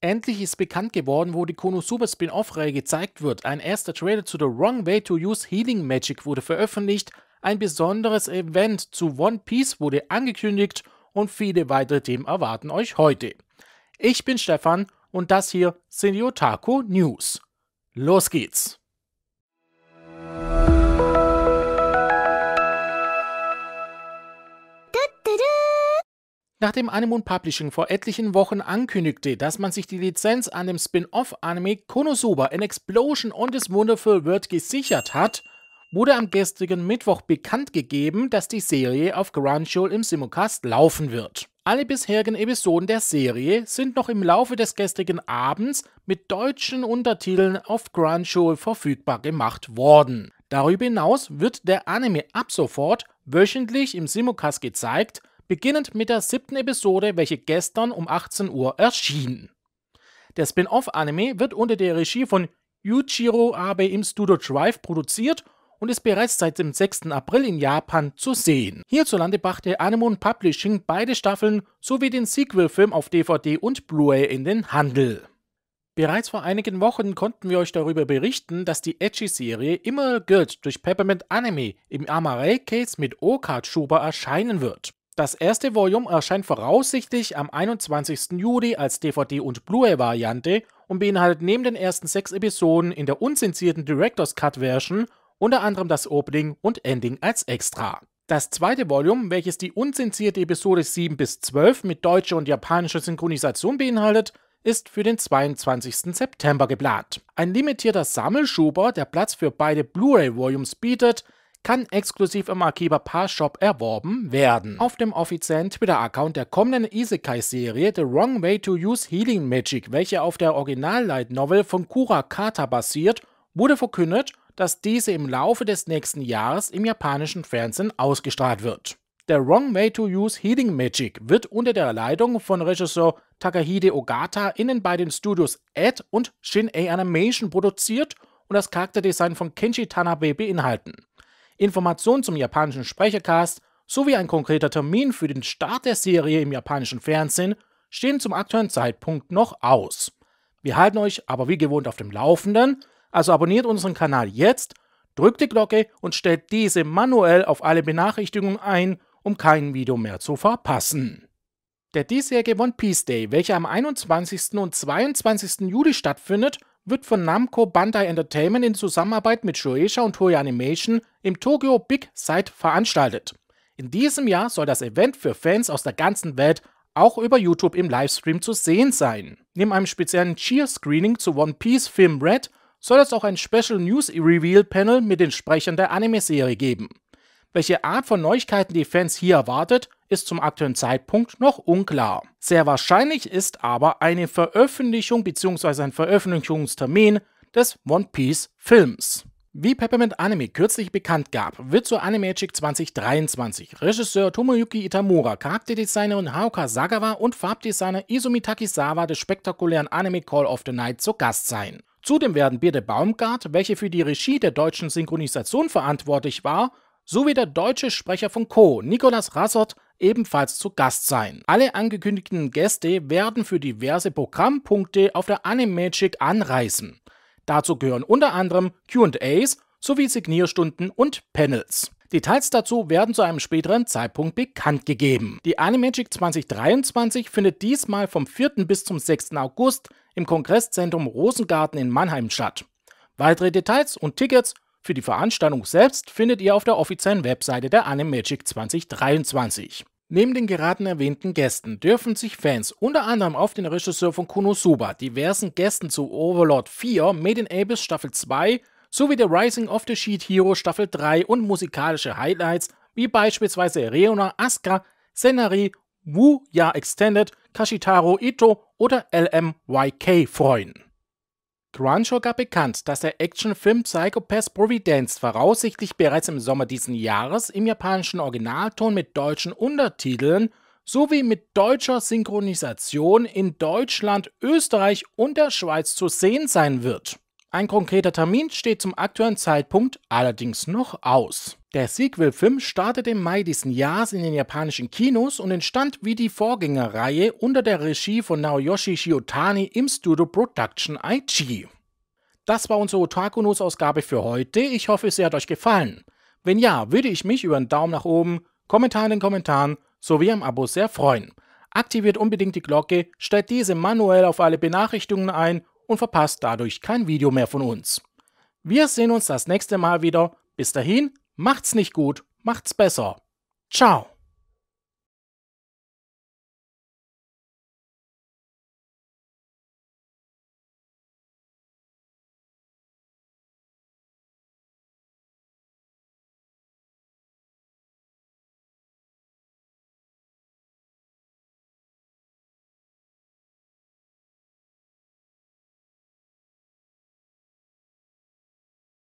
Endlich ist bekannt geworden, wo die Konosuba Spin-Off-Reihe gezeigt wird. Ein erster Trailer zu The Wrong Way to Use Healing Magic wurde veröffentlicht, ein besonderes Event zu One Piece wurde angekündigt und viele weitere Themen erwarten euch heute. Ich bin Stefan und das hier sind die Otaku News. Los geht's! Nachdem Anemon Publishing vor etlichen Wochen ankündigte, dass man sich die Lizenz an dem Spin-off-Anime Konosuba in Explosion on this Wonderful World gesichert hat, wurde am gestrigen Mittwoch bekannt gegeben, dass die Serie auf Crunchyroll im Simulcast laufen wird. Alle bisherigen Episoden der Serie sind noch im Laufe des gestrigen Abends mit deutschen Untertiteln auf Crunchyroll verfügbar gemacht worden. Darüber hinaus wird der Anime ab sofort wöchentlich im Simulcast gezeigt beginnend mit der siebten Episode, welche gestern um 18 Uhr erschien. Der Spin-off-Anime wird unter der Regie von Yujiro Abe im Studio Drive produziert und ist bereits seit dem 6. April in Japan zu sehen. Hierzulande brachte Animon Publishing beide Staffeln sowie den Sequel-Film auf DVD und Blu-ray in den Handel. Bereits vor einigen Wochen konnten wir euch darüber berichten, dass die Edgy-Serie Immer Good durch Peppermint Anime im Amare-Case mit Oka Chuba erscheinen wird. Das erste Volume erscheint voraussichtlich am 21. Juli als DVD- und Blu-ray-Variante und beinhaltet neben den ersten sechs Episoden in der unzensierten Director's Cut-Version unter anderem das Opening und Ending als Extra. Das zweite Volume, welches die unzensierte Episode 7 bis 12 mit deutscher und japanischer Synchronisation beinhaltet, ist für den 22. September geplant. Ein limitierter Sammelschuber, der Platz für beide Blu-ray-Volumes bietet, kann exklusiv im Akiba Paar Shop erworben werden. Auf dem offiziellen Twitter-Account der kommenden Isekai-Serie The Wrong Way to Use Healing Magic, welche auf der Original-Light Novel von Kura Kata basiert, wurde verkündet, dass diese im Laufe des nächsten Jahres im japanischen Fernsehen ausgestrahlt wird. The Wrong Way to Use Healing Magic wird unter der Leitung von Regisseur Takahide Ogata in den beiden Studios Ed und Shin A Animation produziert und das Charakterdesign von Kenji Tanabe beinhalten. Informationen zum japanischen Sprechercast sowie ein konkreter Termin für den Start der Serie im japanischen Fernsehen stehen zum aktuellen Zeitpunkt noch aus. Wir halten euch aber wie gewohnt auf dem Laufenden, also abonniert unseren Kanal jetzt, drückt die Glocke und stellt diese manuell auf alle Benachrichtigungen ein, um kein Video mehr zu verpassen. Der diesjährige One Piece Day, welcher am 21. und 22. Juli stattfindet, wird von Namco Bandai Entertainment in Zusammenarbeit mit Shueisha und Toei Animation im Tokyo Big Sight veranstaltet. In diesem Jahr soll das Event für Fans aus der ganzen Welt auch über YouTube im Livestream zu sehen sein. Neben einem speziellen Cheer-Screening zu One Piece Film Red soll es auch ein Special News Reveal Panel mit den Sprechern der Anime-Serie geben. Welche Art von Neuigkeiten die Fans hier erwartet, ist zum aktuellen Zeitpunkt noch unklar. Sehr wahrscheinlich ist aber eine Veröffentlichung bzw. ein Veröffentlichungstermin des One Piece Films. Wie Peppermint Anime kürzlich bekannt gab, wird zu Animagic 2023 Regisseur Tomoyuki Itamura, Charakterdesigner Haoka Sagawa und Farbdesigner Izumi Takisawa des spektakulären Anime Call of the Night zu Gast sein. Zudem werden Birte Baumgart, welche für die Regie der deutschen Synchronisation verantwortlich war, sowie der deutsche Sprecher von Co., Nicolas Rassot, ebenfalls zu Gast sein. Alle angekündigten Gäste werden für diverse Programmpunkte auf der Animagic anreisen. Dazu gehören unter anderem QAs sowie Signierstunden und Panels. Details dazu werden zu einem späteren Zeitpunkt bekannt gegeben. Die Animagic 2023 findet diesmal vom 4. bis zum 6. August im Kongresszentrum Rosengarten in Mannheim statt. Weitere Details und Tickets für die Veranstaltung selbst findet ihr auf der offiziellen Webseite der Anime Magic 2023. Neben den geraden erwähnten Gästen dürfen sich Fans unter anderem auf den Regisseur von Konosuba, diversen Gästen zu Overlord 4, Made in Abyss Staffel 2 sowie der Rising of the Sheet Hero Staffel 3 und musikalische Highlights wie beispielsweise Reona Asuka, Senari, Wu Ya Extended, Kashitaro Ito oder LMYK freuen. Crunchyroll gab bekannt, dass der Actionfilm Psychopaths Providence voraussichtlich bereits im Sommer diesen Jahres im japanischen Originalton mit deutschen Untertiteln sowie mit deutscher Synchronisation in Deutschland, Österreich und der Schweiz zu sehen sein wird. Ein konkreter Termin steht zum aktuellen Zeitpunkt allerdings noch aus. Der Sequel-Film startet im Mai diesen Jahres in den japanischen Kinos und entstand wie die Vorgängerreihe unter der Regie von Naoyoshi Shiotani im Studio Production IG. Das war unsere Otaku News Ausgabe für heute. Ich hoffe, sie hat euch gefallen. Wenn ja, würde ich mich über einen Daumen nach oben, Kommentar in den Kommentaren sowie am Abo sehr freuen. Aktiviert unbedingt die Glocke, stellt diese manuell auf alle Benachrichtigungen ein und verpasst dadurch kein Video mehr von uns. Wir sehen uns das nächste Mal wieder. Bis dahin, macht's nicht gut, macht's besser. Ciao.